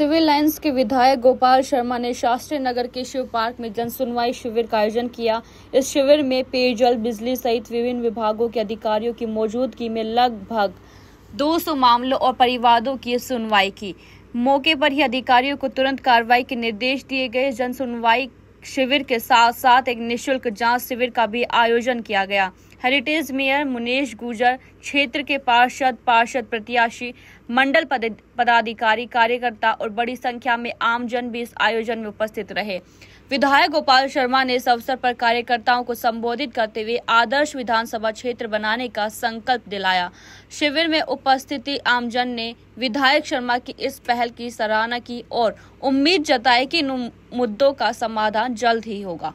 civil lines के विधायक गोपाल शर्मा ने शास्त्री नगर के शिव पार्क में जन सुनवाई शिविर का आयोजन किया इस शिविर में पेयजल बिजली सहित विभिन्न विभागों के अधिकारियों की मौजूदगी में लगभग 200 मामलों और परिवादों की सुनवाई की मौके पर ही अधिकारियों को तुरंत कार्रवाई के निर्देश दिए गए जन सुनवाई शिविर के साथ साथ एक निशुल्क जांच शिविर का भी आयोजन किया गया हेरिटेज मेयर मुनेश गुजर क्षेत्र के पार्षद पार्षद प्रत्याशी मंडल पदाधिकारी कार्यकर्ता और बड़ी संख्या में आमजन भी इस आयोजन में उपस्थित रहे विधायक गोपाल शर्मा ने इस अवसर पर कार्यकर्ताओं को संबोधित करते हुए आदर्श विधानसभा क्षेत्र बनाने का संकल्प दिलाया शिविर में उपस्थिति आमजन ने विधायक शर्मा की इस पहल की सराहना की और उम्मीद जताई कि मुद्दों का समाधान जल्द ही होगा